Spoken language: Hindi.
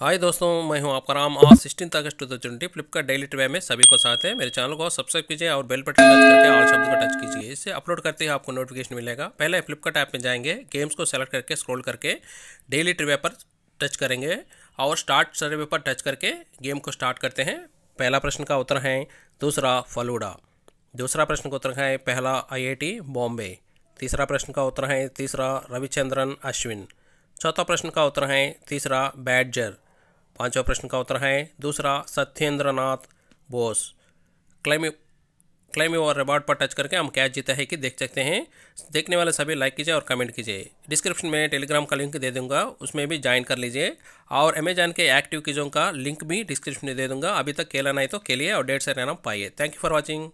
हाय दोस्तों मैं हूं आपका राम आज सिक्सटीन अगस्त टू थाउजेंड फ्लिपकार्ट डेली ट्वे में सभी को साथ है मेरे चैनल को सब्सक्राइब कीजिए और बेल बटन टच करके और शब्द को टच कीजिए इसे अपलोड करते ही आपको नोटिफिकेशन मिलेगा पहले फ्लिपकार्ट ऐप में जाएंगे गेम्स को सेलेक्ट करके स्क्रॉल करके डेली ट्रिवे पर टच करेंगे और स्टार्ट सर्वे पर टच करके गेम को स्टार्ट करते हैं पहला प्रश्न का उत्तर है दूसरा फलूडा दूसरा प्रश्न का उत्तर है पहला आई बॉम्बे तीसरा प्रश्न का उत्तर है तीसरा रविचंद्रन अश्विन चौथा प्रश्न का उत्तर है तीसरा बैडजर पांचवा प्रश्न का उत्तर है दूसरा सत्येंद्रनाथ बोस क्लेम क्लेम और रिवॉर्ड पर टच करके हम कैच जीता है कि देख सकते हैं देखने वाले सभी लाइक कीजिए और कमेंट कीजिए डिस्क्रिप्शन में टेलीग्राम का लिंक दे दूंगा उसमें भी ज्वाइन कर लीजिए और अमेजॉन के एक्टिव कीजों का लिंक भी डिस्क्रिप्शन में दे दूंगा अभी तक केला नहीं तो के लिए और डेट से रहना पाइए थैंक यू फॉर वॉचिंग